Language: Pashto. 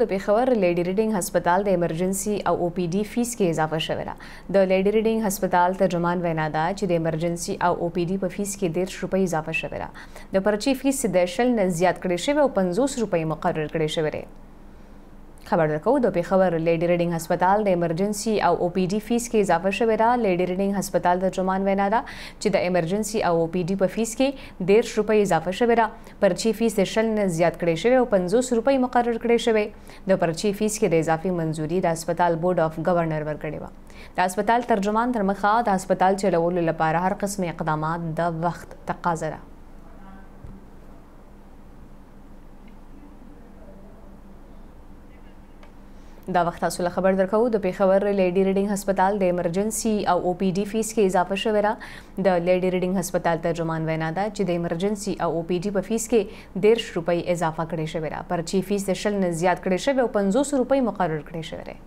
د پیښور لیډي ریډینګ هسپتال د ایمرجنسي او او پی ډي فیس کې اضافه شوې ده د لیډي ریډینګ هسپتال ترجمان وینا ده چې د ایمرجنسي او او پی ډي په فیس کې دیرش روپۍ اضافه شوې ده د پرچی فیس د شل نه زیات کړې شوی او 50 روپۍ مقرر کړې شوی دی خبر درکو د پیښور لیډي ریډینګ هسپتال د ایمرجنسي او او پی ډي فیس کې اضافه شوې ده لیډي ریډینګ هسپتال د جرمان وینا ده چې د ایمرجنسي او او پی ډي په فیس کې 1.5 روپۍ اضافه شوې ده پرچی فیس د شل نه زیات کړې شوې او 50 روپۍ مقرر کړې شوې د پرچی فیس کې د اضافي منځوري د هسپتال بورډ اف گورنر ورکړې و د هسپتال ترجمان تر مخه د هسپتال چلولو لپاره هر قسم اقدامات د وخت تقاضا ده دا وخت تاسو له خبر درکو د پیښور لیډي ریډینګ هسپتال د ایمرجنسي او او پی ډي فیس کې اضافه شوې را د لیډي ریډینګ هسپتال ترجمان وینا ده چې د ایمرجنسي او او پی ډي په فیس کې 1.5 روپۍ اضافه کړې شوې را پرچی فیس د شل نه زیات کړې شوې او 500 روپۍ مقرر کړې شوې